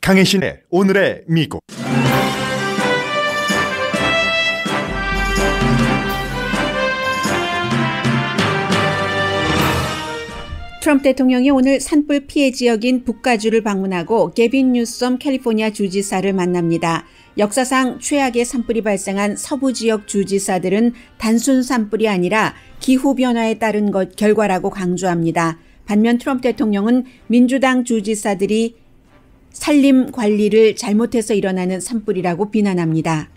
강혜신의 오늘의 미국 트럼프 대통령이 오늘 산불 피해 지역인 북가주를 방문하고 게빈 뉴섬 캘리포니아 주지사를 만납니다. 역사상 최악의 산불이 발생한 서부 지역 주지사들은 단순 산불이 아니라 기후변화에 따른 것 결과라고 강조합니다. 반면 트럼프 대통령은 민주당 주지사들이 산림 관리를 잘못해서 일어나는 산불이라고 비난합니다.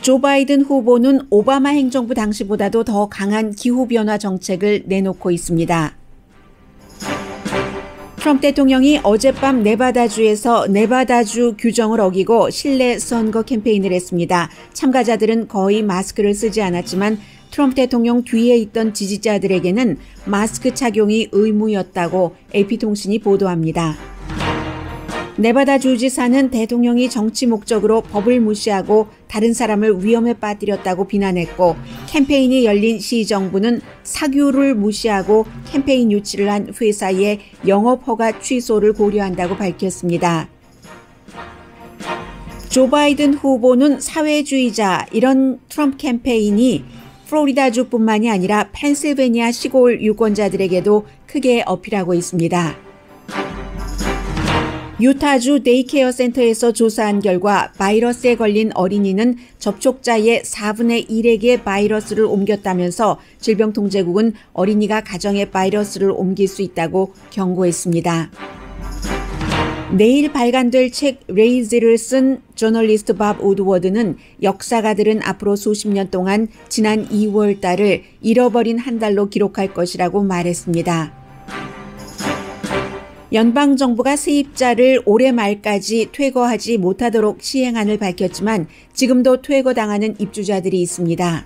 조 바이든 후보는 오바마 행정부 당시보다도 더 강한 기후변화 정책을 내놓고 있습니다. 트럼프 대통령이 어젯밤 네바다주에서 네바다주 규정을 어기고 실내 선거 캠페인을 했습니다. 참가자들은 거의 마스크를 쓰지 않았지만 트럼프 대통령 뒤에 있던 지지자들에게는 마스크 착용이 의무였다고 AP통신이 보도합니다. 네바다 주지사는 대통령이 정치 목적으로 법을 무시하고 다른 사람을 위험에 빠뜨렸다고 비난했고 캠페인이 열린 시정부는 사규를 무시하고 캠페인 유치를 한 회사의 영업 허가 취소를 고려한다고 밝혔습니다. 조 바이든 후보는 사회주의자 이런 트럼프 캠페인이 플로리다주뿐만이 아니라 펜실베니아 시골 유권자들에게도 크게 어필하고 있습니다. 유타주 데이케어 센터에서 조사한 결과 바이러스에 걸린 어린이는 접촉자의 4분의 1에게 바이러스를 옮겼다면서 질병통제국은 어린이가 가정에 바이러스를 옮길 수 있다고 경고했습니다. 내일 발간될 책 레이즈를 쓴 저널리스트 밥 우드워드는 역사가들은 앞으로 수십 년 동안 지난 2월 달을 잃어버린 한 달로 기록할 것이라고 말했습니다. 연방 정부가 세입자를 올해 말까지 퇴거하지 못하도록 시행안을 밝혔지만 지금도 퇴거당하는 입주자들이 있습니다.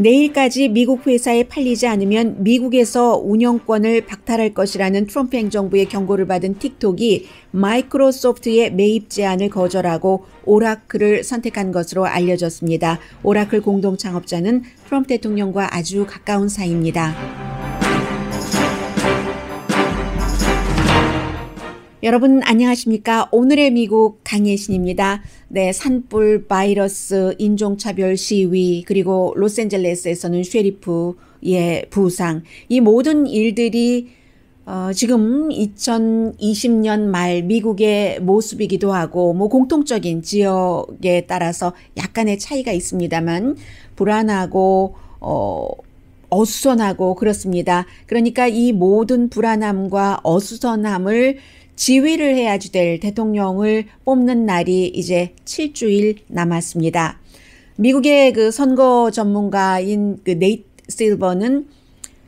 내일까지 미국 회사에 팔리지 않으면 미국에서 운영권을 박탈할 것이라는 트럼프 행정부의 경고를 받은 틱톡이 마이크로소프트의 매입 제안을 거절하고 오라클을 선택한 것으로 알려졌습니다. 오라클 공동 창업자는 트럼프 대통령과 아주 가까운 사이입니다. 여러분 안녕하십니까? 오늘의 미국 강예신입니다. 네, 산불, 바이러스, 인종차별 시위, 그리고 로스앤젤레스에서는 쉐리프의 부상. 이 모든 일들이 어, 지금 2020년 말 미국의 모습이기도 하고 뭐 공통적인 지역에 따라서 약간의 차이가 있습니다만 불안하고 어 어수선하고 그렇습니다. 그러니까 이 모든 불안함과 어수선함을 지휘를 해야지 될 대통령을 뽑는 날이 이제 7주일 남았습니다. 미국의 그 선거 전문가인 그 네이트 실버는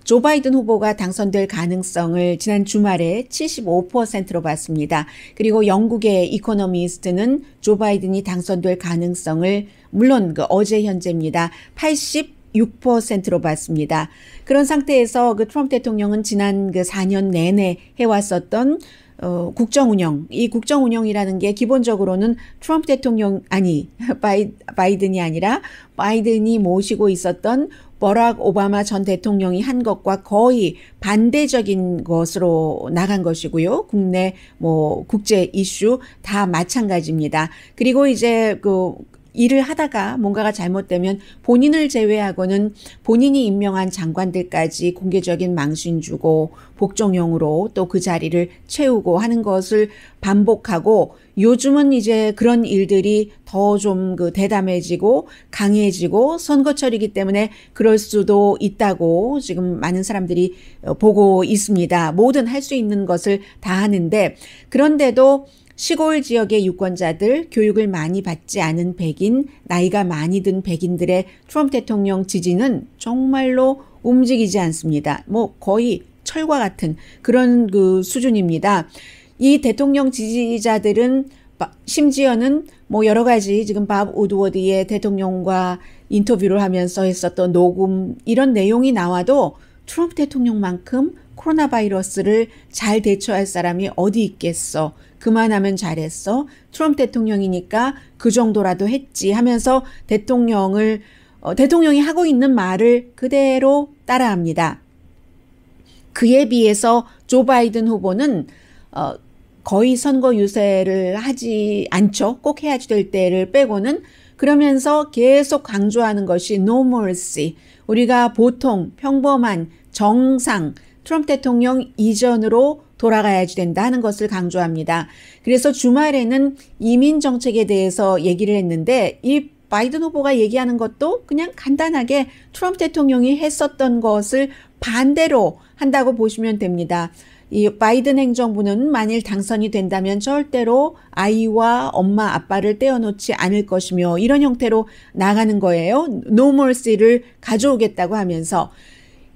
조 바이든 후보가 당선될 가능성을 지난 주말에 75%로 봤습니다. 그리고 영국의 이코노미스트는 조 바이든이 당선될 가능성을 물론 그 어제 현재입니다. 86%로 봤습니다. 그런 상태에서 그 트럼프 대통령은 지난 그 4년 내내 해왔었던 어, 국정 운영. 이 국정 운영이라는 게 기본적으로는 트럼프 대통령 아니 바이, 바이든이 아니라 바이든이 모시고 있었던 버락 오바마 전 대통령이 한 것과 거의 반대적인 것으로 나간 것이고요. 국내 뭐 국제 이슈 다 마찬가지입니다. 그리고 이제 그 일을 하다가 뭔가가 잘못되면 본인을 제외하고는 본인이 임명한 장관들까지 공개적인 망신 주고 복종용으로 또 그 자리를 채우고 하는 것을 반복하고 요즘은 이제 그런 일들이 더 좀 그 대담해지고 강해지고 선거철이기 때문에 그럴 수도 있다고 지금 많은 사람들이 어, 보고 있습니다. 뭐든 할 수 있는 것을 다 하는데 그런데도 시골 지역의 유권자들, 교육을 많이 받지 않은 백인, 나이가 많이 든 백인들의 트럼프 대통령 지지는 정말로 움직이지 않습니다. 뭐 거의 철과 같은 그런 그 수준입니다. 이 대통령 지지자들은 심지어는 뭐 여러 가지 지금 밥 우드워드의 대통령과 인터뷰를 하면서 했었던 녹음 이런 내용이 나와도 트럼프 대통령만큼 코로나 바이러스를 잘 대처할 사람이 어디 있겠어. 그만하면 잘했어. 트럼프 대통령이니까 그 정도라도 했지 하면서 대통령을 어, 대통령이 하고 있는 말을 그대로 따라합니다. 그에 비해서 조 바이든 후보는 어, 거의 선거 유세를 하지 않죠. 꼭 해야지 될 때를 빼고는 그러면서 계속 강조하는 것이 노멀 m 우리가 보통 평범한 정상 트럼프 대통령 이전으로 돌아가야지 된다 는 것을 강조합니다. 그래서 주말에는 이민 정책에 대해서 얘기를 했는데 이 바이든 후보가 얘기하는 것도 그냥 간단하게 트럼프 대통령이 했었던 것을 반대로 한다고 보시면 됩니다. 이 바이든 행정부는 만일 당선이 된다면 절대로 아이와 엄마 아빠를 떼어놓지 않을 것이며 이런 형태로 나가는 거예요. 노멀시를 가져오겠다고 하면서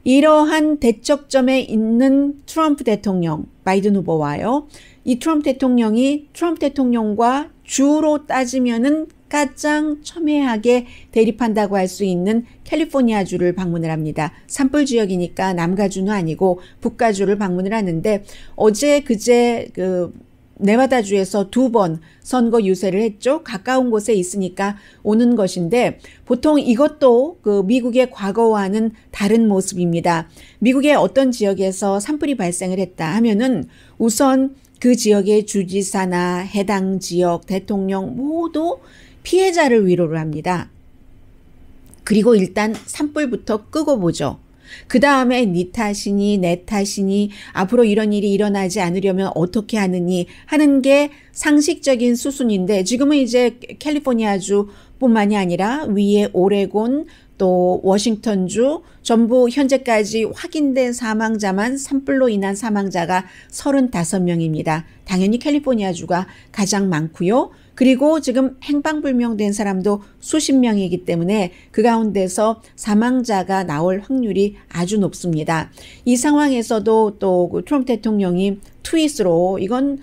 이러한 대척점에 있는 트럼프 대통령, 바이든 후보와요. 이 트럼프 대통령이 트럼프 대통령과 주로 따지면은 가장 첨예하게 대립한다고 할 수 있는 캘리포니아주를 방문을 합니다. 산불 지역이니까 남가주는 아니고 북가주를 방문을 하는데 어제 그제 그 네바다주에서 두 번 선거 유세를 했죠. 가까운 곳에 있으니까 오는 것인데 보통 이것도 그 미국의 과거와는 다른 모습입니다. 미국의 어떤 지역에서 산불이 발생을 했다 하면은 우선 그 지역의 주지사나 해당 지역 대통령 모두 피해자를 위로를 합니다. 그리고 일단 산불부터 끄고 보죠. 그 다음에 네 탓이니 내 탓이니 앞으로 이런 일이 일어나지 않으려면 어떻게 하느니 하는 게 상식적인 수순인데 지금은 이제 캘리포니아주 뿐만이 아니라 위에 오레곤 또 워싱턴주 전부 현재까지 확인된 사망자만 산불로 인한 사망자가 35명입니다. 당연히 캘리포니아주가 가장 많고요. 그리고 지금 행방불명된 사람도 수십 명이기 때문에 그 가운데서 사망자가 나올 확률이 아주 높습니다. 이 상황에서도 또 그 트럼프 대통령이 트윗으로 이건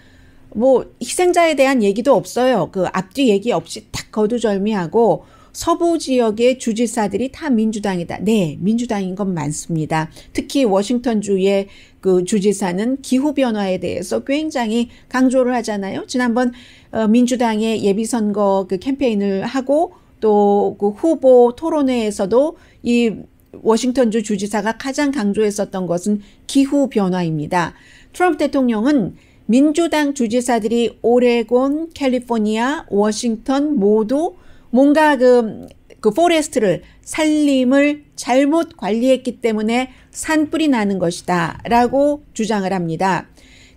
뭐 희생자에 대한 얘기도 없어요. 그 앞뒤 얘기 없이 딱 거두절미하고 서부 지역의 주지사들이 다 민주당이다. 네, 민주당인 건 많습니다. 특히 워싱턴주의 그 주지사는 기후변화에 대해서 굉장히 강조를 하잖아요. 지난번 어, 민주당의 예비선거 그 캠페인을 하고 또 그 후보 토론회에서도 이 워싱턴주 주지사가 가장 강조했었던 것은 기후변화입니다. 트럼프 대통령은 민주당 주지사들이 오레곤, 캘리포니아, 워싱턴 모두 뭔가 그, 그 포레스트를 산림을 잘못 관리했기 때문에 산불이 나는 것이다 라고 주장을 합니다.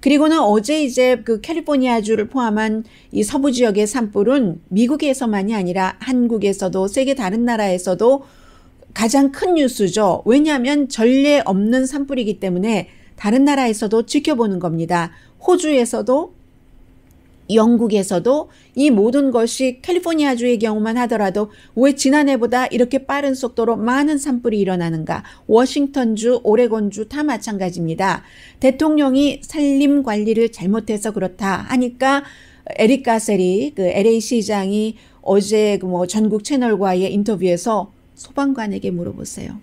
그리고는 어제 이제 그 캘리포니아주를 포함한 이 서부 지역의 산불은 미국에서만이 아니라 한국에서도 세계 다른 나라에서도 가장 큰 뉴스죠. 왜냐하면 전례 없는 산불이기 때문에 다른 나라에서도 지켜보는 겁니다. 호주에서도 영국에서도 이 모든 것이 캘리포니아주의 경우만 하더라도 왜 지난해보다 이렇게 빠른 속도로 많은 산불이 일어나는가? 워싱턴주, 오레곤주 다 마찬가지입니다. 대통령이 산림 관리를 잘못해서 그렇다 하니까 에릭 가셀이 그 LA 시장이 어제 그뭐 전국 채널과의 인터뷰에서 소방관에게 물어보세요.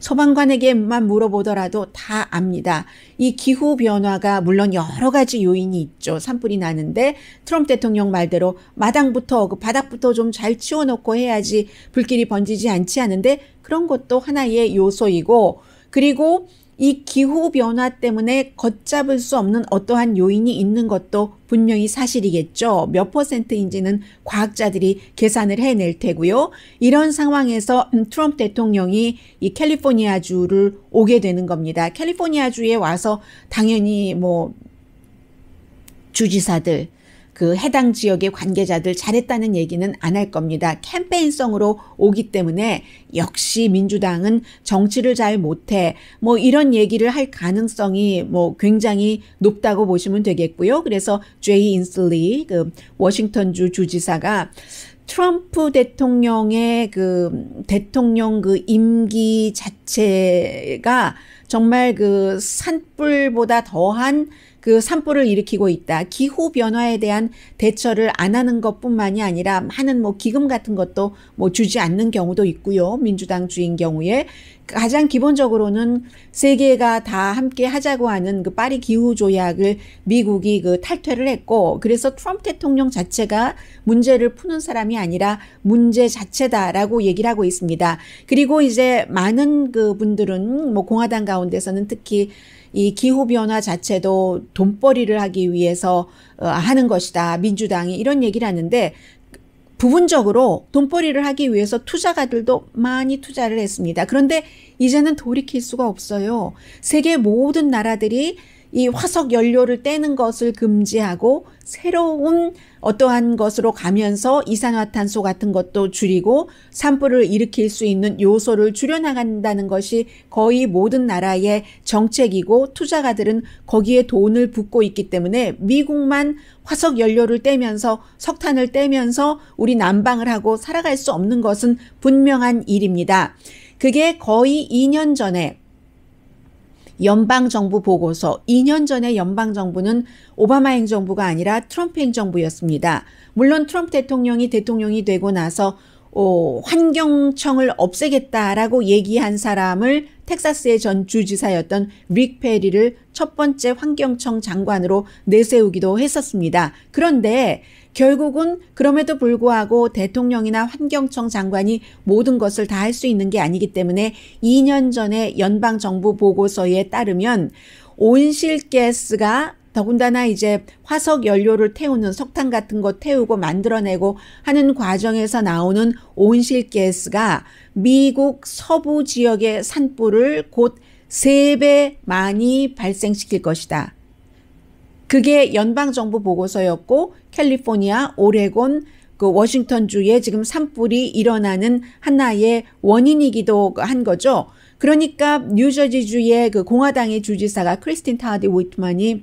소방관에게만 물어보더라도 다 압니다. 이 기후 변화가 물론 여러 가지 요인이 있죠. 산불이 나는데 트럼프 대통령 말대로 마당부터 그 바닥부터 좀 잘 치워놓고 해야지 불길이 번지지 않지 않은데 그런 것도 하나의 요소이고 그리고 이 기후 변화 때문에 걷잡을 수 없는 어떠한 요인이 있는 것도 분명히 사실이겠죠. 몇 퍼센트인지는 과학자들이 계산을 해낼 테고요. 이런 상황에서 음, 트럼프 대통령이 이 캘리포니아주를 오게 되는 겁니다. 캘리포니아주에 와서 당연히 뭐 주지사들 그 해당 지역의 관계자들 잘했다는 얘기는 안 할 겁니다. 캠페인성으로 오기 때문에 역시 민주당은 정치를 잘 못해 뭐 이런 얘기를 할 가능성이 뭐 굉장히 높다고 보시면 되겠고요. 그래서 제이 인슬리 그 워싱턴주 주지사가 트럼프 대통령의 그 대통령 그 임기 자체가 정말 그 산불보다 더한 그 산불을 일으키고 있다. 기후 변화에 대한 대처를 안 하는 것뿐만이 아니라 많은 뭐 기금 같은 것도 뭐 주지 않는 경우도 있고요. 민주당 주인 경우에 가장 기본적으로는 세계가 다 함께 하자고 하는 그 파리 기후 조약을 미국이 그 탈퇴를 했고 그래서 트럼프 대통령 자체가 문제를 푸는 사람이 아니라 문제 자체다라고 얘기를 하고 있습니다. 그리고 이제 많은 그 분들은 뭐 공화당 가운데서는 특히 이 기후변화 자체도 돈벌이를 하기 위해서 어, 하는 것이다. 민주당이 이런 얘기를 하는데 부분적으로 돈벌이를 하기 위해서 투자가들도 많이 투자를 했습니다. 그런데 이제는 돌이킬 수가 없어요. 세계 모든 나라들이 이 화석 연료를 떼는 것을 금지하고 새로운 어떠한 것으로 가면서 이산화탄소 같은 것도 줄이고 산불을 일으킬 수 있는 요소를 줄여나간다는 것이 거의 모든 나라의 정책이고 투자가들은 거기에 돈을 붓고 있기 때문에 미국만 화석 연료를 떼면서 석탄을 떼면서 우리 난방을 하고 살아갈 수 없는 것은 분명한 일입니다. 그게 거의 2년 전에 연방정부 보고서 2년 전에 연방정부는 오바마 행정부가 아니라 트럼프 행정부였습니다. 물론 트럼프 대통령이 대통령이 되고 나서 어, 환경청을 없애겠다라고 얘기한 사람을 텍사스의 전 주지사였던 릭 페리를 첫 번째 환경청 장관으로 내세우기도 했었습니다. 그런데 결국은 그럼에도 불구하고 대통령이나 환경청 장관이 모든 것을 다 할 수 있는 게 아니기 때문에 2년 전에 연방 정부 보고서에 따르면 온실가스가 더군다나 이제 화석 연료를 태우는 석탄 같은 거 태우고 만들어내고 하는 과정에서 나오는 온실가스가 미국 서부 지역의 산불을 곧 3배 많이 발생시킬 것이다. 그게 연방정부 보고서였고 캘리포니아, 오레곤, 그 워싱턴주에 지금 산불이 일어나는 하나의 원인이기도 한 거죠. 그러니까 뉴저지주의 그 공화당의 주지사가 크리스틴 타디 위트만이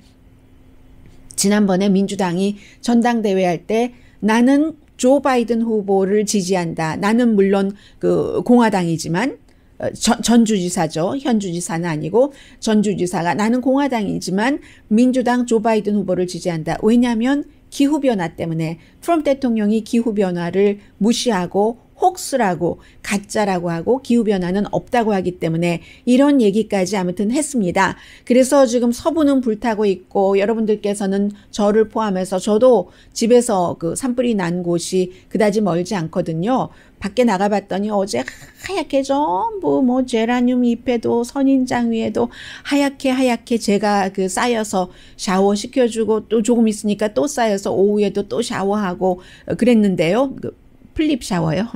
지난번에 민주당이 전당대회 할때 나는 조 바이든 후보를 지지한다. 나는 물론 그 공화당이지만 어, 전, 주지사죠. 현 주지사는 아니고 전 주지사가 나는 공화당이지만 민주당 조 바이든 후보를 지지한다. 왜냐하면 기후변화 때문에 트럼프 대통령이 기후변화를 무시하고 혹수라고 가짜라고 하고 기후변화는 없다고 하기 때문에 이런 얘기까지 아무튼 했습니다. 그래서 지금 서부는 불타고 있고 여러분들께서는 저를 포함해서 저도 집에서 그 산불이 난 곳이 그다지 멀지 않거든요. 밖에 나가봤더니 어제 하얗게 전부 뭐 제라늄 잎에도 선인장 위에도 하얗게 하얗게 제가 그 쌓여서 샤워 시켜주고 또 조금 있으니까 또 쌓여서 오후에도 또 샤워하고 그랬는데요. 그 플립 샤워요.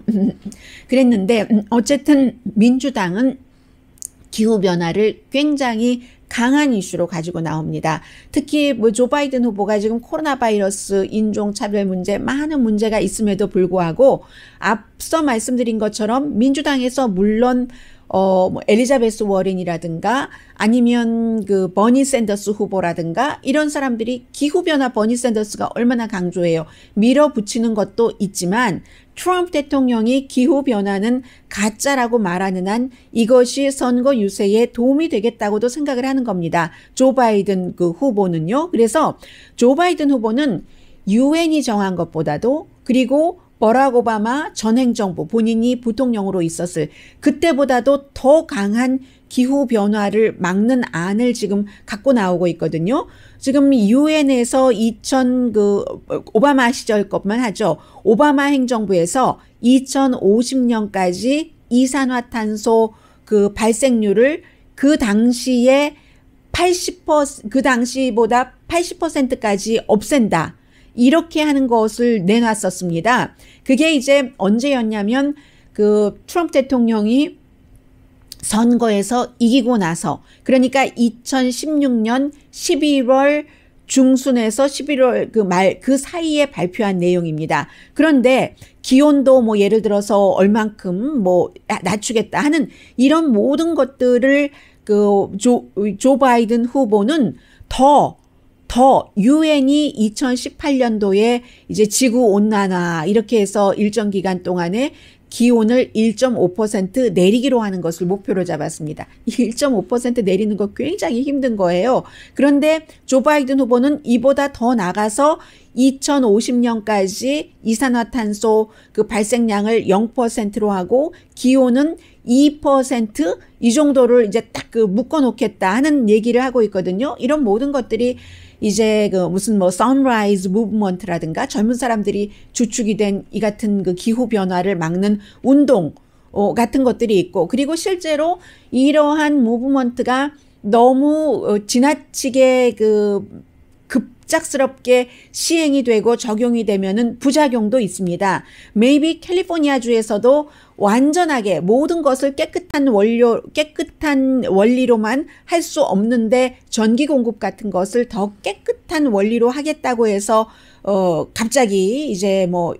그랬는데 음, 어쨌든 민주당은 기후변화를 굉장히 강한 이슈로 가지고 나옵니다. 특히 뭐 조 바이든 후보가 지금 코로나 바이러스, 인종차별 문제, 많은 문제가 있음에도 불구하고 앞서 말씀드린 것처럼 민주당에서 물론 어, 뭐 엘리자베스 워린이라든가 아니면 그 버니 샌더스 후보라든가 이런 사람들이 기후변화 버니 샌더스가 얼마나 강조해요. 밀어붙이는 것도 있지만 트럼프 대통령이 기후변화는 가짜라고 말하는 한 이것이 선거 유세에 도움이 되겠다고도 생각을 하는 겁니다. 조 바이든 그 후보는요. 그래서 조 바이든 후보는 유엔이 정한 것보다도 그리고 버락 오바마 전 행정부 본인이 부통령으로 있었을 그때보다도 더 강한 기후 변화를 막는 안을 지금 갖고 나오고 있거든요. 지금 유엔에서 2000 그 오바마 시절 것만 하죠. 오바마 행정부에서 2050년까지 이산화탄소 그 발생률을 그 당시에 80%그 당시보다 80%까지 없앤다. 이렇게 하는 것을 내놨었습니다. 그게 이제 언제였냐면 그 트럼프 대통령이 선거에서 이기고 나서 그러니까 2016년 11월 중순에서 11월 그 말그 그 사이에 발표한 내용입니다. 그런데 기온도 뭐 예를 들어서 얼만큼 뭐 아, 낮추겠다 하는 이런 모든 것들을 그 조 조 바이든 후보는 더 더 유엔이 2018년도에 이제 지구 온난화 이렇게 해서 일정 기간 동안에 기온을 1.5% 내리기로 하는 것을 목표로 잡았습니다. 1.5% 내리는 거 굉장히 힘든 거예요. 그런데 조 바이든 후보는 이보다 더 나가서 2050년까지 이산화탄소 그 발생량을 0%로 하고 기온은 2%이 정도를 이제 딱 그 묶어 놓겠다 하는 얘기를 하고 있거든요. 이런 모든 것들이 이제 그 무슨 뭐 선라이즈 무브먼트라든가 젊은 사람들이 주축이 된 이 같은 그 기후 변화를 막는 운동 어, 같은 것들이 있고 그리고 실제로 이러한 무브먼트가 너무 어, 지나치게 그 갑작스럽게 시행이 되고 적용이 되면 부작용도 있습니다. 메이비 캘리포니아주에서도 완전하게 모든 것을 깨끗한 원료, 깨끗한 원리로만 할 수 없는데 전기 공급 같은 것을 더 깨끗한 원리로 하겠다고 해서 어, 갑자기 이제 뭐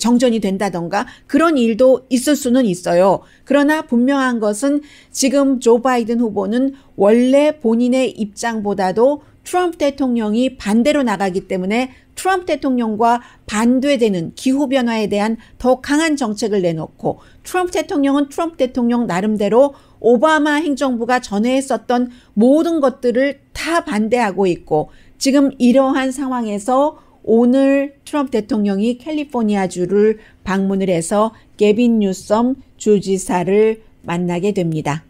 정전이 된다던가 그런 일도 있을 수는 있어요. 그러나 분명한 것은 지금 조 바이든 후보는 원래 본인의 입장보다도 트럼프 대통령이 반대로 나가기 때문에 트럼프 대통령과 반대되는 기후변화에 대한 더 강한 정책을 내놓고 트럼프 대통령은 트럼프 대통령 나름대로 오바마 행정부가 전에 했었던 모든 것들을 다 반대하고 있고 지금 이러한 상황에서 오늘 트럼프 대통령이 캘리포니아주를 방문을 해서 게빈 뉴섬 주지사를 만나게 됩니다.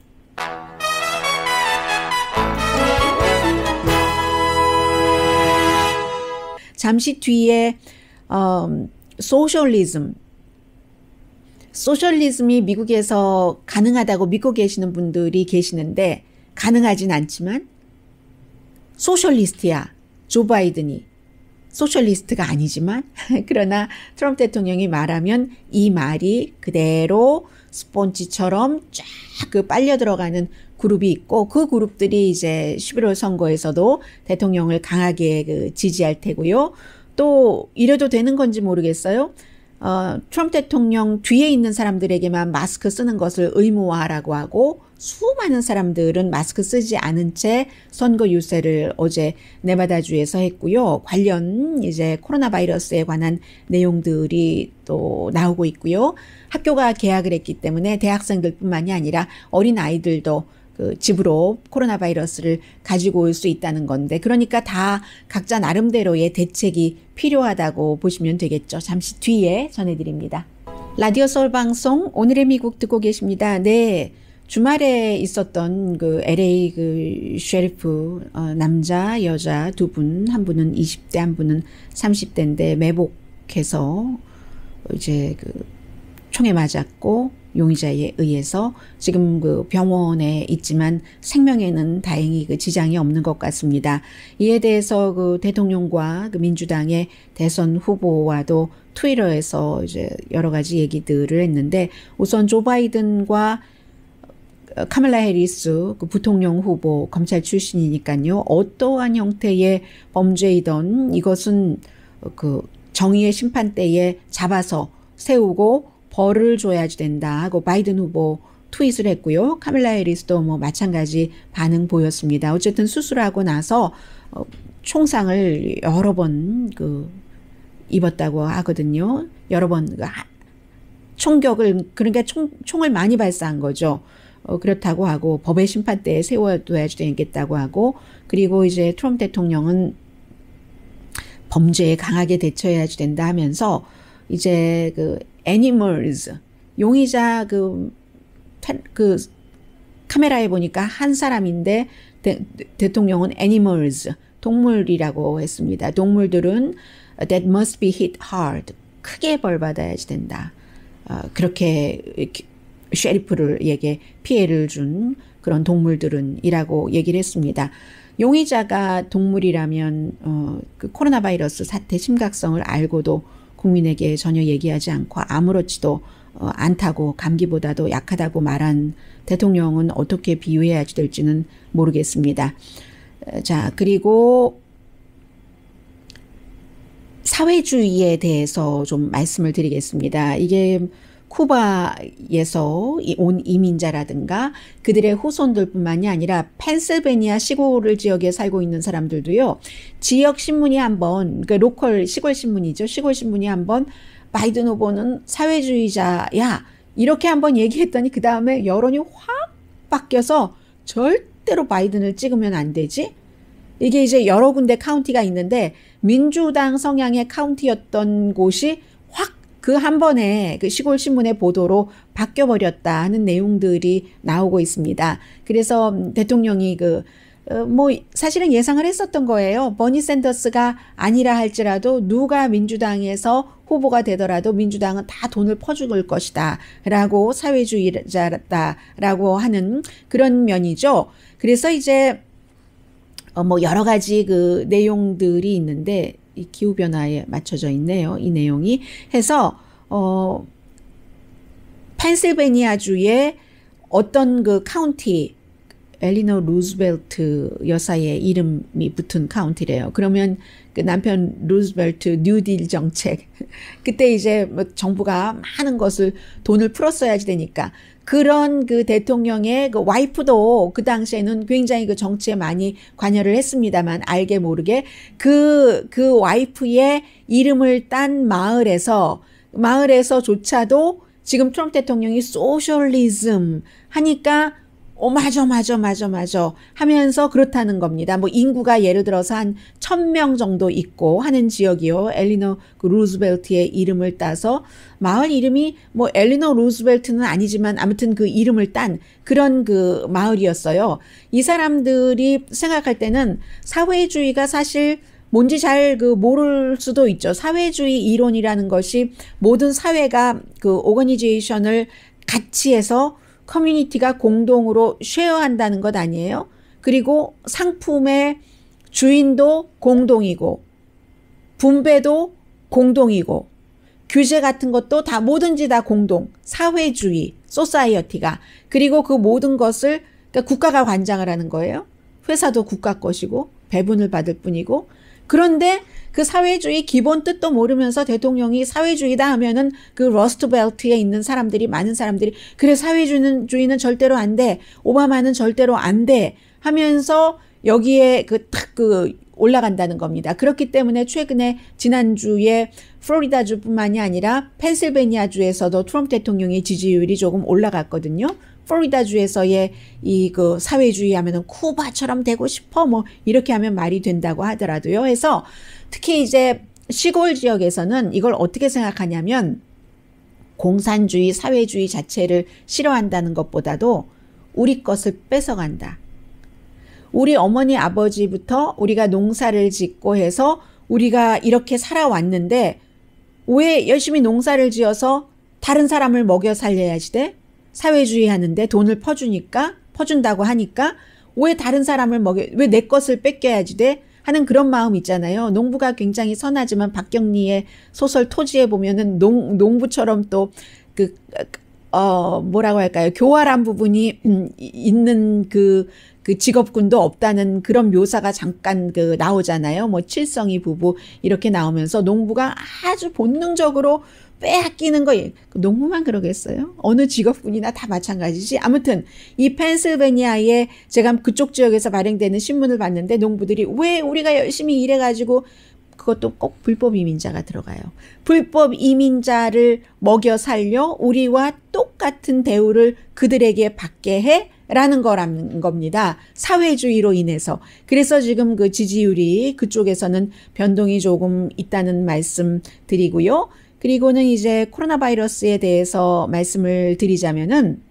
잠시 뒤에 어, 소셜리즘 소셜리즘이 미국에서 가능하다고 믿고 계시는 분들이 계시는데 가능하진 않지만 소셜리스트야 조 바이든이 소셜리스트가 아니지만 그러나 트럼프 대통령이 말하면 이 말이 그대로 스펀지처럼쫙 그 빨려 들어가는 그룹이 있고 그 그룹들이 이제 11월 선거에서도 대통령을 강하게 그 지지할 테고요. 또 이래도 되는 건지 모르겠어요. 어, 트럼프 대통령 뒤에 있는 사람들에게만 마스크 쓰는 것을 의무화라고 하고 수많은 사람들은 마스크 쓰지 않은 채 선거 유세를 어제 네바다주에서 했고요. 관련 이제 코로나 바이러스에 관한 내용들이 또 나오고 있고요. 학교가 개학을 했기 때문에 대학생들뿐만이 아니라 어린 아이들도 그 집으로 코로나 바이러스를 가지고 올 수 있다는 건데 그러니까 다 각자 나름대로의 대책이 필요하다고 보시면 되겠죠. 잠시 뒤에 전해드립니다. 라디오 서울 방송 오늘의 미국 듣고 계십니다. 네. 주말에 있었던 그 LA 그 쉐리프 어, 남자 여자 두 분 한 분은 20대 한 분은 30대인데 매복해서 이제 그 총에 맞았고 용의자에 의해서 지금 그 병원에 있지만 생명에는 다행히 그 지장이 없는 것 같습니다. 이에 대해서 그 대통령과 그 민주당의 대선 후보와도 트위터에서 이제 여러 가지 얘기들을 했는데 우선 조 바이든과 어, 카멜라 해리스 그 부통령 후보 검찰 출신이니까요. 어떠한 형태의 범죄이던 이것은 그 정의의 심판대에 잡아서 세우고 벌을 줘야지 된다 하고 바이든 후보 트윗을 했고요. 카밀라 해리스도 뭐 마찬가지 반응 보였습니다. 어쨌든 수술하고 나서 어, 총상을 여러 번 그 입었다고 하거든요. 여러 번 그 총격을 그러니까 총, 총을 많이 발사한 거죠. 어, 그렇다고 하고 법의 심판대에 세워둬야지 되겠다고 하고 그리고 이제 트럼프 대통령은 범죄에 강하게 대처해야지 된다 하면서 이제 그 animals 용의자 그, 그 카메라에 보니까 한 사람인데 대, 대통령은 animals 동물이라고 했습니다. 동물들은 that must be hit hard 크게 벌 받아야지 된다. 어, 그렇게 쉐리프를에게 피해를 준 그런 동물들은이라고 얘기를 했습니다. 용의자가 동물이라면 어, 그 코로나 바이러스 사태 심각성을 알고도 국민에게 전혀 얘기하지 않고 아무렇지도 어, 않다고 감기보다도 약하다고 말한 대통령은 어떻게 비유해야 될지는 모르겠습니다. 자, 그리고 사회주의에 대해서 좀 말씀을 드리겠습니다. 이게 쿠바에서 온 이민자라든가 그들의 후손들뿐만이 아니라 펜실베니아 시골을 지역에 살고 있는 사람들도요. 지역 신문이 한번 그 그러니까 로컬 시골 신문이죠. 시골 신문이 한번 바이든 후보는 사회주의자야 이렇게 한번 얘기했더니 그 다음에 여론이 확 바뀌어서 절대로 바이든을 찍으면 안 되지. 이게 이제 여러 군데 카운티가 있는데 민주당 성향의 카운티였던 곳이 그한 번에 그 시골 신문의 보도로 바뀌어 버렸다 하는 내용들이 나오고 있습니다. 그래서 대통령이 그뭐 어, 사실은 예상을 했었던 거예요. 버니 샌더스가 아니라 할지라도 누가 민주당에서 후보가 되더라도 민주당은 다 돈을 퍼줄 것이다. 라고 사회주의자다. 라고 하는 그런 면이죠. 그래서 이제 어, 뭐 여러 가지 그 내용들이 있는데 이 기후 변화에 맞춰져 있네요. 이 내용이 해서 어 펜실베니아주의 어떤 그 카운티 엘리너 루즈벨트 여사의 이름이 붙은 카운티래요. 그러면 그 남편 루즈벨트 뉴딜 정책. 그때 이제 뭐 정부가 많은 것을 돈을 풀었어야지 되니까 그런 그 대통령의 그 와이프도 그 당시에는 굉장히 그 정치에 많이 관여를 했습니다만 알게 모르게 그그 그 와이프의 이름을 딴 마을에서 마을에서조차도 지금 트럼프 대통령이 소셜리즘 하니까 어, 맞아, 맞아, 맞아, 맞아 하면서 그렇다는 겁니다. 뭐 인구가 예를 들어서 한1 0 0 0명 정도 있고 하는 지역이요. 엘리너 그 루즈벨트의 이름을 따서 마을 이름이 뭐 엘리너 루즈벨트는 아니지만 아무튼 그 이름을 딴 그런 그 마을이었어요. 이 사람들이 생각할 때는 사회주의가 사실 뭔지 잘 그 모를 수도 있죠. 사회주의 이론이라는 것이 모든 사회가 그 오거니제이션을 같이 해서 커뮤니티가 공동으로 쉐어한다는 것 아니에요? 그리고 상품의 주인도 공동이고 분배도 공동이고 규제 같은 것도 다 뭐든지 다 공동 사회주의 소사이어티가 그리고 그 모든 것을 그러니까 국가가 관장을 하는 거예요. 회사도 국가 것이고 배분을 받을 뿐이고 그런데 그 사회주의 기본 뜻도 모르면서 대통령이 사회주의다 하면은 그 러스트 벨트에 있는 사람들이 많은 사람들이 그래 사회주의는 주의는 절대로 안 돼. 오바마는 절대로 안 돼. 하면서 여기에 그 탁 그 올라간다는 겁니다. 그렇기 때문에 최근에 지난주에 플로리다주뿐만이 아니라 펜실베니아주에서도 트럼프 대통령의 지지율이 조금 올라갔거든요. 플로리다 주에서의 이 그 사회주의 하면은 쿠바처럼 되고 싶어 뭐 이렇게 하면 말이 된다고 하더라도요. 해서 특히 이제 시골 지역에서는 이걸 어떻게 생각하냐면 공산주의, 사회주의 자체를 싫어한다는 것보다도 우리 것을 뺏어간다. 우리 어머니 아버지부터 우리가 농사를 짓고 해서 우리가 이렇게 살아왔는데 왜 열심히 농사를 지어서 다른 사람을 먹여 살려야지 돼? 사회주의 하는데 돈을 퍼주니까 퍼준다고 하니까 왜 다른 사람을 먹여 왜 내 것을 뺏겨야지 돼 하는 그런 마음 있잖아요. 농부가 굉장히 선하지만 박경리의 소설 토지에 보면은 농 농부처럼 또 그 어, 뭐라고 할까요? 교활한 부분이 음, 있는 그, 그 직업군도 없다는 그런 묘사가 잠깐 그 나오잖아요. 뭐 칠성이 부부 이렇게 나오면서 농부가 아주 본능적으로 빼앗기는 거 예. 농부만 그러겠어요? 어느 직업군이나 다 마찬가지지. 아무튼 이펜실베니아에 제가 그쪽 지역에서 발행되는 신문을 봤는데 농부들이 왜 우리가 열심히 일해가지고 그것도 꼭 불법 이민자가 들어가요. 불법 이민자를 먹여 살려 우리와 똑같은 대우를 그들에게 받게 해 라는 거라는 겁니다. 사회주의로 인해서. 그래서 지금 그 지지율이 그쪽에서는 변동이 조금 있다는 말씀 드리고요. 그리고는 이제 코로나 바이러스에 대해서 말씀을 드리자면은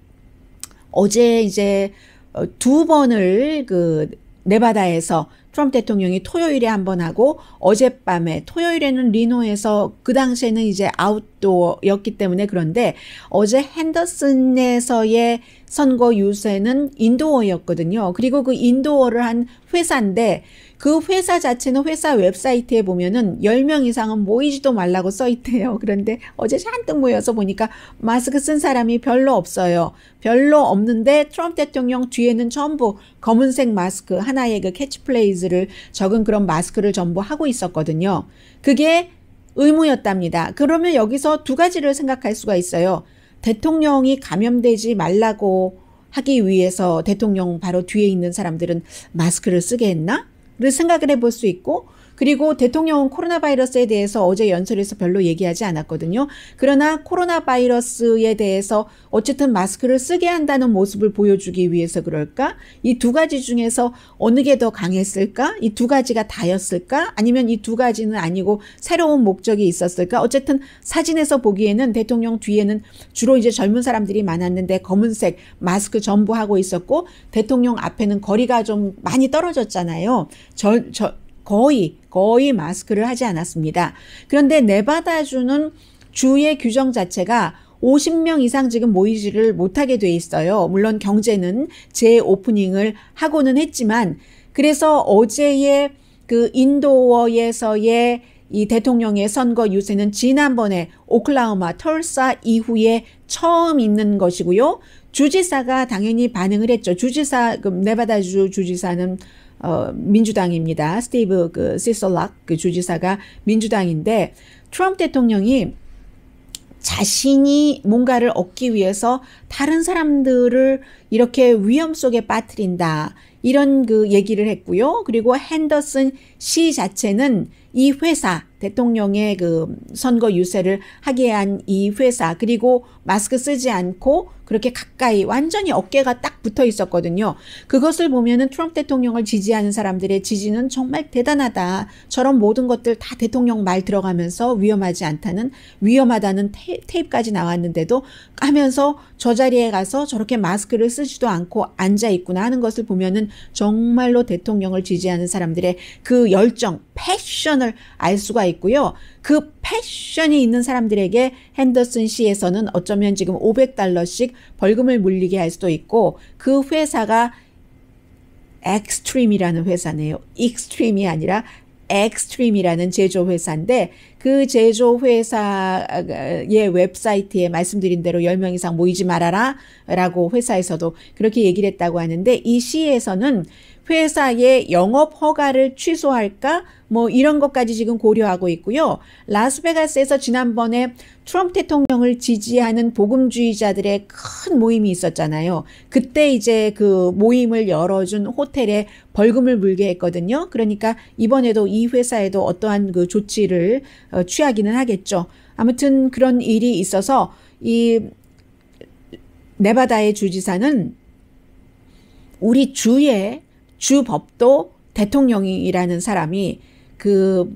어제 이제 어, 두 번을 그 네바다에서 트럼프 대통령이 토요일에 한 번 하고 어젯밤에 토요일에는 리노에서 그 당시에는 이제 아웃도어였기 때문에 그런데 어제 핸더슨에서의 선거 유세는 인도어였거든요. 그리고 그 인도어를 한 회사인데 그 회사 자체는 회사 웹사이트에 보면은 10명 이상은 모이지도 말라고 써 있대요. 그런데 어제 잔뜩 모여서 보니까 마스크 쓴 사람이 별로 없어요. 별로 없는데 트럼프 대통령 뒤에는 전부 검은색 마스크 하나의 그 캐치플레이즈를 적은 그런 마스크를 전부 하고 있었거든요. 그게 의무였답니다. 그러면 여기서 두 가지를 생각할 수가 있어요. 대통령이 감염되지 말라고 하기 위해서 대통령 바로 뒤에 있는 사람들은 마스크를 쓰게 했나? 생각을 해볼 수 있고 그리고 대통령은 코로나 바이러스에 대해서 어제 연설에서 별로 얘기하지 않았거든요. 그러나 코로나 바이러스에 대해서 어쨌든 마스크를 쓰게 한다는 모습을 보여주기 위해서 그럴까? 이 두 가지 중에서 어느 게 더 강했을까? 이 두 가지가 다였을까? 아니면 이 두 가지는 아니고 새로운 목적이 있었을까? 어쨌든 사진에서 보기에는 대통령 뒤에는 주로 이제 젊은 사람들이 많았는데 검은색 마스크 전부 하고 있었고 대통령 앞에는 거리가 좀 많이 떨어졌잖아요. 저, 저, 거의 거의 마스크를 하지 않았습니다. 그런데 내받아주는 주의 규정 자체가 50명 이상 지금 모이지를 못하게 돼 있어요. 물론 경제는 재오프닝을 하고는 했지만 그래서 어제의 그 인도어에서의 이 대통령의 선거 유세는 지난번에 오클라호마 털사 이후에 처음 있는 것이고요. 주지사가 당연히 반응을 했죠. 주지사, 그 네바다주 주지사는 어, 민주당입니다. 스티브 그 시솔락 그 주지사가 민주당인데 트럼프 대통령이 자신이 뭔가를 얻기 위해서 다른 사람들을 이렇게 위험 속에 빠뜨린다. 이런 그 얘기를 했고요. 그리고 핸더슨 씨 자체는 이 회사, 대통령의 그 선거 유세를 하게 한 이 회사 그리고 마스크 쓰지 않고 그렇게 가까이 완전히 어깨가 딱 붙어 있었거든요. 그것을 보면은 트럼프 대통령을 지지하는 사람들의 지지는 정말 대단하다. 저런 모든 것들 다 대통령 말 들어가면서 위험하지 않다는 위험하다는 테, 테이프까지 나왔는데도 하면서 저 자리에 가서 저렇게 마스크를 쓰지도 않고 앉아 있구나 하는 것을 보면은 정말로 대통령을 지지하는 사람들의 그 열정, 패션을 알 수가 있. 있고요. 그 패션이 있는 사람들에게 핸더슨 시에서는 어쩌면 지금 500달러씩 벌금을 물리게 할 수도 있고 그 회사가 엑스트림이라는 회사네요. 익스트림이 아니라 엑스트림이라는 제조회사인데 그 제조회사의 웹사이트에 말씀드린 대로 10명 이상 모이지 말아라 라고 회사에서도 그렇게 얘기를 했다고 하는데 이 시에서는 회사의 영업 허가를 취소할까? 뭐 이런 것까지 지금 고려하고 있고요. 라스베가스에서 지난번에 트럼프 대통령을 지지하는 복음주의자들의 큰 모임이 있었잖아요. 그때 이제 그 모임을 열어준 호텔에 벌금을 물게 했거든요. 그러니까 이번에도 이 회사에도 어떠한 그 조치를 어, 취하기는 하겠죠. 아무튼 그런 일이 있어서 이 네바다의 주지사는 우리 주의 주법도 대통령이라는 사람이 그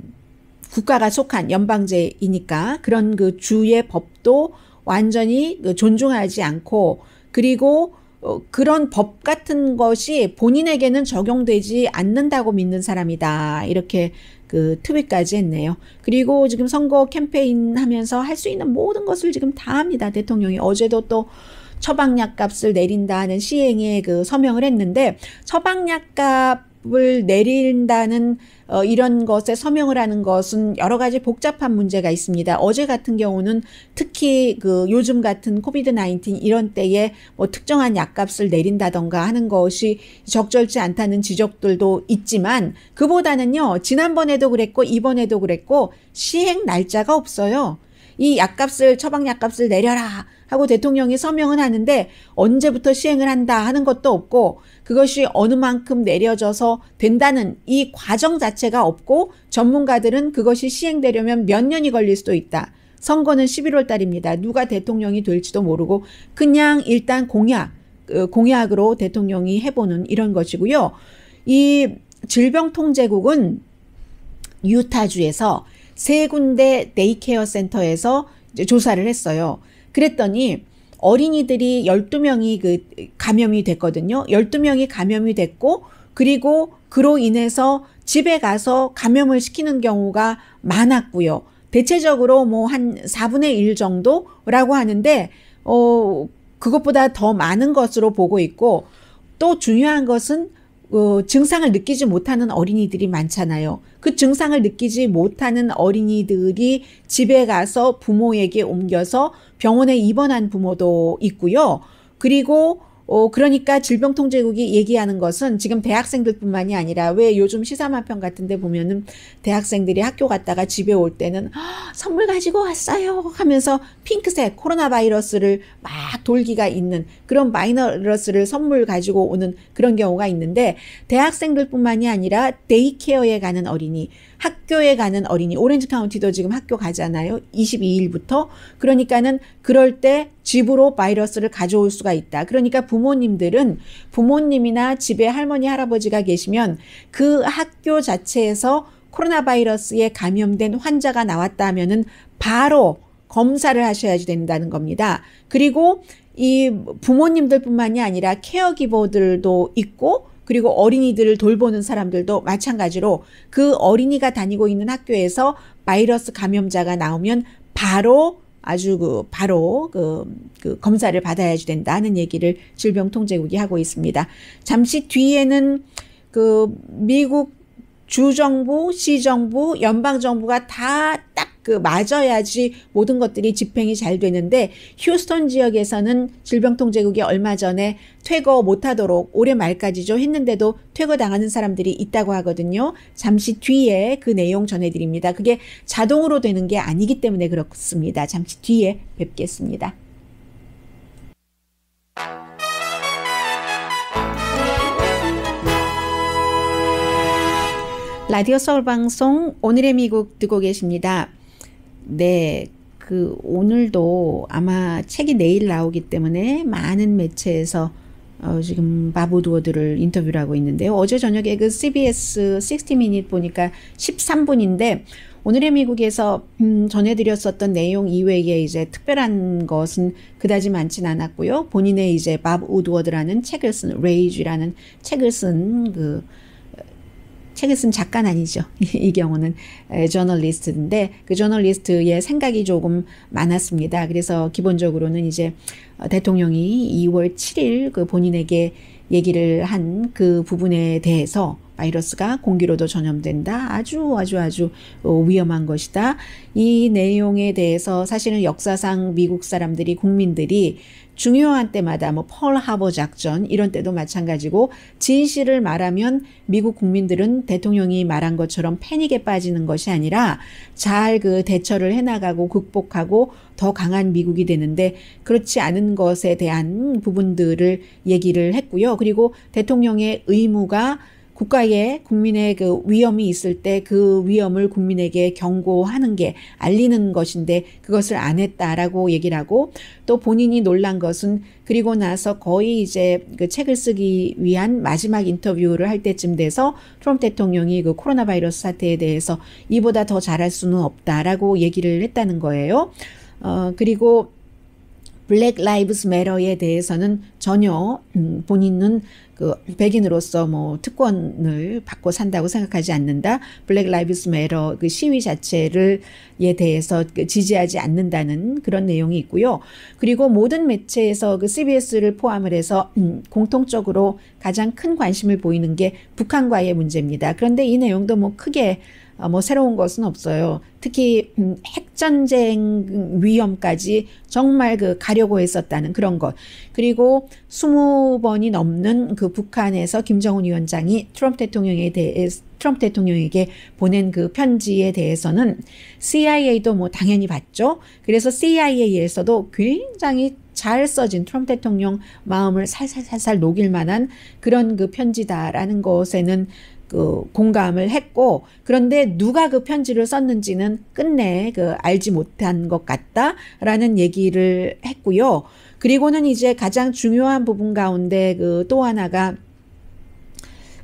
국가가 속한 연방제이니까 그런 그 주의 법도 완전히 그 존중하지 않고 그리고 어, 그런 법 같은 것이 본인에게는 적용되지 않는다고 믿는 사람이다. 이렇게 그 트윗까지 했네요. 그리고 지금 선거 캠페인 하면서 할 수 있는 모든 것을 지금 다 합니다. 대통령이 어제도 또 처방약 값을 내린다는 시행에 그 서명을 했는데 처방약 값을 내린다는 어, 이런 것에 서명을 하는 것은 여러 가지 복잡한 문제가 있습니다. 어제 같은 경우는 특히 그 요즘 같은 코비드 19 이런 때에 뭐 특정한 약값을 내린다던가 하는 것이 적절치 않다는 지적들도 있지만 그보다는요, 지난번에도 그랬고 이번에도 그랬고 시행 날짜가 없어요. 이 약값을 처방 약값을 내려라 하고 대통령이 서명은 하는데 언제부터 시행을 한다 하는 것도 없고 그것이 어느 만큼 내려져서 된다는 이 과정 자체가 없고 전문가들은 그것이 시행되려면 몇 년이 걸릴 수도 있다. 선거는 11월 달입니다. 누가 대통령이 될지도 모르고 그냥 일단 공약, 그 공약으로 대통령이 해보는 이런 것이고요. 이 질병통제국은 유타주에서 세 군데 데이케어 센터에서 조사를 했어요. 그랬더니 어린이들이 12명이 그 감염이 됐거든요. 12명이 감염이 됐고 그리고 그로 인해서 집에 가서 감염을 시키는 경우가 많았고요. 대체적으로 뭐 한 4분의 1 정도라고 하는데 어 그것보다 더 많은 것으로 보고 있고 또 중요한 것은 어, 증상을 느끼지 못하는 어린이들이 많잖아요. 그 증상을 느끼지 못하는 어린이들이 집에 가서 부모에게 옮겨서 병원에 입원한 부모도 있고요. 그리고 어, 그러니까 질병통제국이 얘기하는 것은 지금 대학생들뿐만이 아니라 왜 요즘 시사만평 같은데 보면은 대학생들이 학교 갔다가 집에 올 때는 선물 가지고 왔어요 하면서 핑크색 코로나 바이러스를 막 돌기가 있는 그런 바이러스를 선물 가지고 오는 그런 경우가 있는데 대학생들뿐만이 아니라 데이케어에 가는 어린이 학교에 가는 어린이 오렌지 카운티도 지금 학교 가잖아요. 22일부터 그러니까는 그럴 때 집으로 바이러스를 가져올 수가 있다. 그러니까 부모님들은 부모님이나 집에 할머니 할아버지가 계시면 그 학교 자체에서 코로나 바이러스에 감염된 환자가 나왔다 하면은 바로 검사를 하셔야지 된다는 겁니다. 그리고 이 부모님들뿐만이 아니라 케어기버들도 있고 그리고 어린이들을 돌보는 사람들도 마찬가지로 그 어린이가 다니고 있는 학교에서 바이러스 감염자가 나오면 바로 아주 그 바로 그, 그 검사를 받아야지 된다는 얘기를 질병통제국이 하고 있습니다. 잠시 뒤에는 그 미국 주정부, 시정부, 연방정부가 다딱 그 맞아야지 모든 것들이 집행이 잘 되는데 휴스턴 지역에서는 질병통제국이 얼마 전에 퇴거 못하도록 올해 말까지죠 했는데도 퇴거당하는 사람들이 있다고 하거든요. 잠시 뒤에 그 내용 전해드립니다. 그게 자동으로 되는 게 아니기 때문에 그렇습니다. 잠시 뒤에 뵙겠습니다. 라디오 서울 방송 오늘의 미국 듣고 계십니다. 네, 그 오늘도 아마 책이 내일 나오기 때문에 많은 매체에서 어, 지금 바보두어들을 인터뷰를 하고 있는데요. 어제 저녁에 그 CBS 60미닛 보니까 13분인데 오늘의 미국에서 음, 전해드렸었던 내용 이외에 이제 특별한 것은 그다지 많진 않았고요. 본인의 이제 바보드워드라는 책을 쓴 레이지라는 책을 쓴그 책을 쓴 작가는 아니죠. 이 경우는 에, 저널리스트인데 그 저널리스트의 생각이 조금 많았습니다. 그래서 기본적으로는 이제 어, 대통령이 2월 7일 그 본인에게 얘기를 한 그 부분에 대해서 바이러스가 공기로도 전염된다. 아주 아주 아주 어, 위험한 것이다. 이 내용에 대해서 사실은 역사상 미국 사람들이 국민들이 중요한 때마다 뭐펄 하버 작전 이런 때도 마찬가지고 진실을 말하면 미국 국민들은 대통령이 말한 것처럼 패닉에 빠지는 것이 아니라 잘 그 대처를 해나가고 극복하고 더 강한 미국이 되는데 그렇지 않은 것에 대한 부분들을 얘기를 했고요. 그리고 대통령의 의무가 국가에 국민의 그 위험이 있을 때 그 위험을 국민에게 경고하는 게 알리는 것인데 그것을 안 했다라고 얘기를 하고 또 본인이 놀란 것은 그리고 나서 거의 이제 그 책을 쓰기 위한 마지막 인터뷰를 할 때쯤 돼서 트럼프 대통령이 그 코로나 바이러스 사태에 대해서 이보다 더 잘할 수는 없다라고 얘기를 했다는 거예요. 어, 그리고 블랙 라이브스 메러에 대해서는 전혀 음, 본인은 그 백인으로서 뭐 특권을 받고 산다고 생각하지 않는다. 블랙 라이브스 메러 그 시위 자체를에 대해서 그 지지하지 않는다는 그런 내용이 있고요. 그리고 모든 매체에서 그 CBS를 포함을 해서 음, 공통적으로 가장 큰 관심을 보이는 게 북한과의 문제입니다. 그런데 이 내용도 뭐 크게 아, 뭐 새로운 것은 없어요. 특히 음, 핵전쟁 위험까지 정말 그 가려고 했었다는 그런 것. 그리고 20번이 넘는 그 북한에서 김정은 위원장이 트럼프 대통령에 대해 트럼프 대통령에게 보낸 그 편지에 대해서는 CIA도 뭐 당연히 봤죠. 그래서 CIA에서도 굉장히 잘 써진 트럼프 대통령 마음을 살살살살 녹일 만한 그런 그 편지다라는 것에는 그 공감을 했고 그런데 누가 그 편지를 썼는지는 끝내 그 알지 못한 것 같다라는 얘기를 했고요. 그리고는 이제 가장 중요한 부분 가운데 그 또 하나가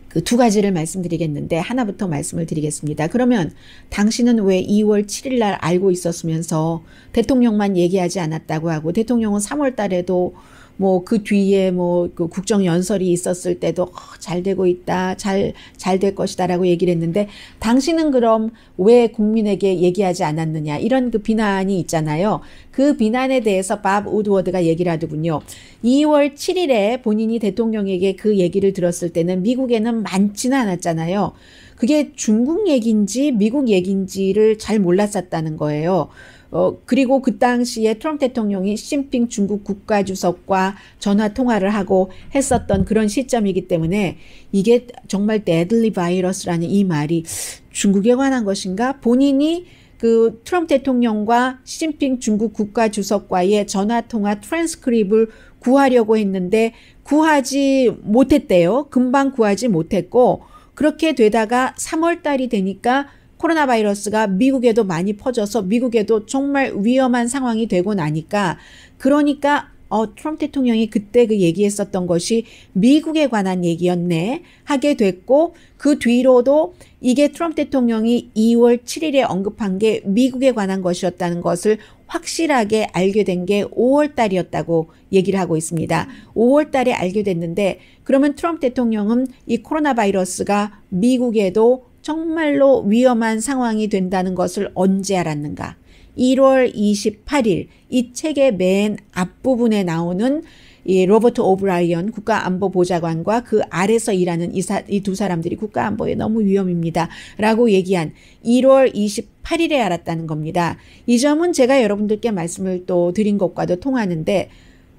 그 두 가지를 말씀드리겠는데 하나부터 말씀을 드리겠습니다. 그러면 당신은 왜 2월 7일 날 알고 있었으면서 대통령만 얘기하지 않았다고 하고 대통령은 3월 달에도 뭐그 뒤에 뭐 그 국정 연설이 있었을 때도 어, 잘 되고 있다, 잘 잘 될 것이다라고 얘기를 했는데 당신은 그럼 왜 국민에게 얘기하지 않았느냐 이런 그 비난이 있잖아요. 그 비난에 대해서 밥 우드워드가 얘기를 하더군요. 2월 7일에 본인이 대통령에게 그 얘기를 들었을 때는 미국에는 많지는 않았잖아요. 그게 중국 얘긴지 미국 얘긴지를잘 몰랐었다는 거예요. 어, 그리고 그 당시에 트럼프 대통령이 시진핑 중국 국가주석과 전화 통화를 하고 했었던 그런 시점이기 때문에 이게 정말 데들리 바이러스라는 이 말이 중국에 관한 것인가? 본인이 그 트럼프 대통령과 시진핑 중국 국가주석과의 전화 통화 트랜스크립을 구하려고 했는데 구하지 못했대요. 금방 구하지 못했고 그렇게 되다가 3월 달이 되니까 코로나 바이러스가 미국에도 많이 퍼져서 미국에도 정말 위험한 상황이 되고 나니까 그러니까 어, 트럼프 대통령이 그때 그 얘기했었던 것이 미국에 관한 얘기였네 하게 됐고 그 뒤로도 이게 트럼프 대통령이 2월 7일에 언급한 게 미국에 관한 것이었다는 것을 확실하게 알게 된 게 5월 달이었다고 얘기를 하고 있습니다. 5월 달에 알게 됐는데 그러면 트럼프 대통령은 이 코로나 바이러스가 미국에도 정말로 위험한 상황이 된다는 것을 언제 알았는가. 1월 28일 이 책의 맨 앞부분에 나오는 이 로버트 오브라이언 국가안보보좌관과 그 아래서 일하는 이 두 사람들이 국가안보에 너무 위험입니다. 라고 얘기한 1월 28일에 알았다는 겁니다. 이 점은 제가 여러분들께 말씀을 또 드린 것과도 통하는데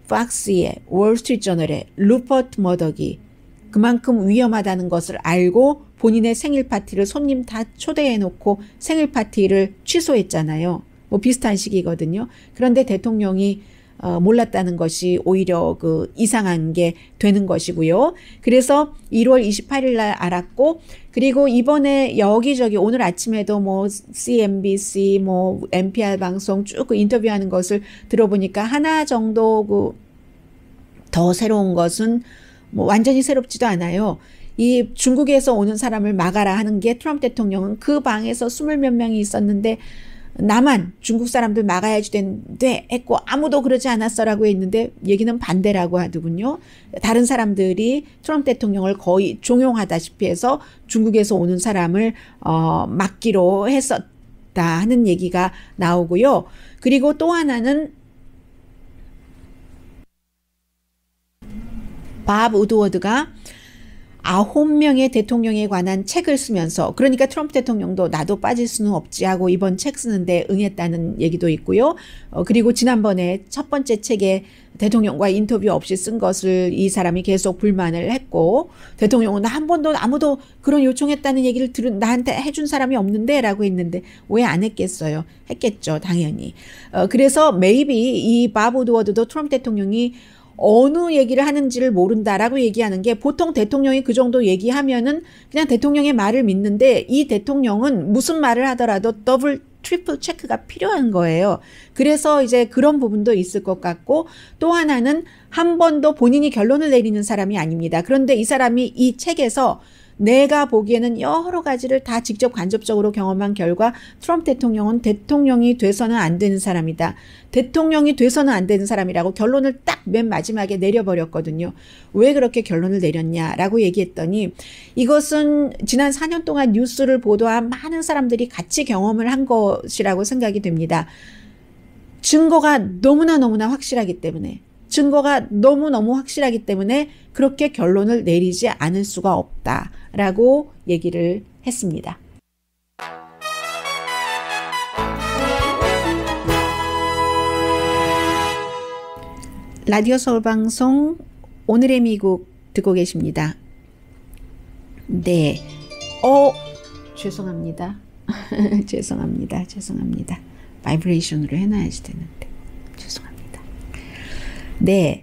박스의 월스트리트저널의 루퍼트 머덕이 그만큼 위험하다는 것을 알고 본인의 생일 파티를 손님 다 초대해 놓고 생일 파티를 취소했잖아요. 뭐 비슷한 시기거든요. 그런데 대통령이 어, 몰랐다는 것이 오히려 그 이상한 게 되는 것이고요. 그래서 1월 28일 날 알았고, 그리고 이번에 여기저기 오늘 아침에도 뭐 CNBC, 뭐 NPR 방송 쭉 그 인터뷰하는 것을 들어보니까 하나 정도 그 더 새로운 것은 뭐 완전히 새롭지도 않아요. 이 중국에서 오는 사람을 막아라 하는 게 트럼프 대통령은 그 방에서 스물 몇 명이 있었는데 나만 중국 사람들 막아야지 된데 했고 아무도 그러지 않았어라고 했는데 얘기는 반대라고 하더군요. 다른 사람들이 트럼프 대통령을 거의 종용하다시피 해서 중국에서 오는 사람을 어 막기로 했었다 하는 얘기가 나오고요. 그리고 또 하나는 밥 우드워드가 아홉 명의 대통령에 관한 책을 쓰면서 그러니까 트럼프 대통령도 나도 빠질 수는 없지 하고 이번 책 쓰는데 응했다는 얘기도 있고요. 어, 그리고 지난번에 첫 번째 책에 대통령과 인터뷰 없이 쓴 것을 이 사람이 계속 불만을 했고 대통령은 한 번도 아무도 그런 요청했다는 얘기를 들은 나한테 해준 사람이 없는데라고 했는데 왜 안 했겠어요? 했겠죠 당연히. 어, 그래서 메이비 이 바브 드워드도 트럼프 대통령이 어느 얘기를 하는지를 모른다라고 얘기하는 게 보통 대통령이 그 정도 얘기하면은 그냥 대통령의 말을 믿는데 이 대통령은 무슨 말을 하더라도 더블 트리플 체크가 필요한 거예요. 그래서 이제 그런 부분도 있을 것 같고 또 하나는 한 번도 본인이 결론을 내리는 사람이 아닙니다. 그런데 이 사람이 이 책에서 내가 보기에는 여러 가지를 다 직접 간접적으로 경험한 결과 트럼프 대통령은 대통령이 돼서는 안 되는 사람이다. 대통령이 돼서는 안 되는 사람이라고 결론을 딱 맨 마지막에 내려버렸거든요. 왜 그렇게 결론을 내렸냐라고 얘기했더니 이것은 지난 4년 동안 뉴스를 보도한 많은 사람들이 같이 경험을 한 것이라고 생각이 됩니다. 증거가 너무나 너무나 확실하기 때문에 증거가 너무너무 확실하기 때문에 그렇게 결론을 내리지 않을 수가 없다라고 얘기를 했습니다. 라디오 서울방송 오늘의 미국 듣고 계십니다. 네. 어, 죄송합니다. 죄송합니다. 죄송합니다. 바이브레이션으로 해놔야지 되는데. 죄송합니다. 네.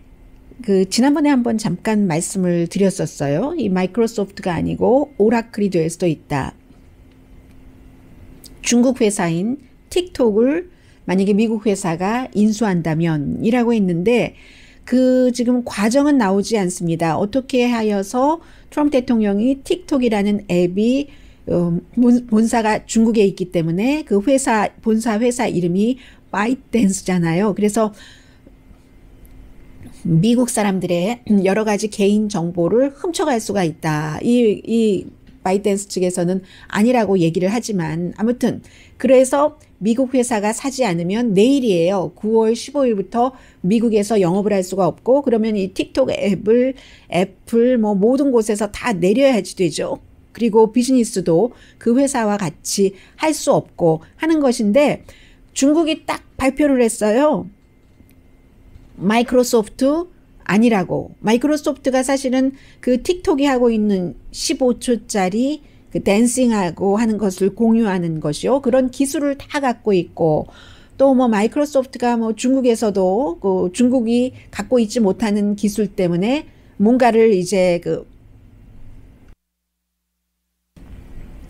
그 지난번에 한번 잠깐 말씀을 드렸었어요. 이 마이크로소프트가 아니고 오라클이 될 수도 있다. 중국 회사인 틱톡을 만약에 미국 회사가 인수한다면 이라고 했는데 그 지금 과정은 나오지 않습니다. 어떻게 하여서 트럼프 대통령이 틱톡이라는 앱이 어, 본사가 중국에 있기 때문에 그 회사 본사 회사 이름이 바이댄스잖아요. 그래서 미국 사람들의 음, 여러 가지 개인 정보를 훔쳐갈 수가 있다. 이, 이바이댄스 측에서는 아니라고 얘기를 하지만 아무튼 그래서 미국 회사가 사지 않으면 내일이에요. 9월 15일부터 미국에서 영업을 할 수가 없고 그러면 이 틱톡 앱을 애플 뭐 모든 곳에서 다 내려야지 되죠. 그리고 비즈니스도 그 회사와 같이 할 수 없고 하는 것인데 중국이 딱 발표를 했어요. 마이크로소프트 아니라고. 마이크로소프트가 사실은 그 틱톡이 하고 있는 15초짜리 그 댄싱하고 하는 것을 공유하는 것이요. 그런 기술을 다 갖고 있고 또 뭐 마이크로소프트가 뭐 중국에서도 그 중국이 갖고 있지 못하는 기술 때문에 뭔가를 이제 그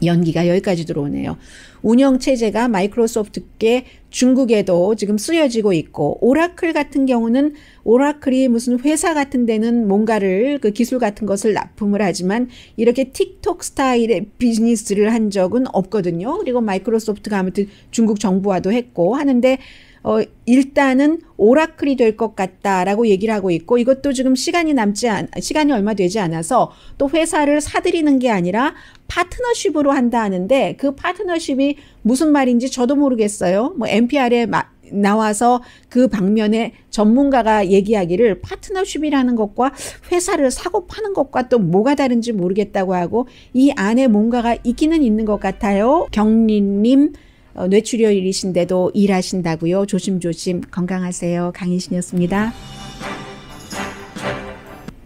연기가 여기까지 들어오네요. 운영 체제가 마이크로소프트께 중국에도 지금 쓰여지고 있고 오라클 같은 경우는 오라클이 무슨 회사 같은 데는 뭔가를 그 기술 같은 것을 납품을 하지만 이렇게 틱톡 스타일의 비즈니스를 한 적은 없거든요. 그리고 마이크로소프트가 아무튼 중국 정부와도 했고 하는데 어, 일단은 오라클이 될 것 같다라고 얘기를 하고 있고 이것도 지금 시간이 남지 않, 시간이 얼마 되지 않아서 또 회사를 사들이는 게 아니라 파트너십으로 한다 하는데 그 파트너십이 무슨 말인지 저도 모르겠어요. 뭐 NPR에 마, 나와서 그 방면에 전문가가 얘기하기를 파트너십이라는 것과 회사를 사고 파는 것과 또 뭐가 다른지 모르겠다고 하고 이 안에 뭔가가 있기는 있는 것 같아요. 경리님 어, 뇌출혈이신데도 일하신다고요. 조심조심 건강하세요. 강희신이었습니다.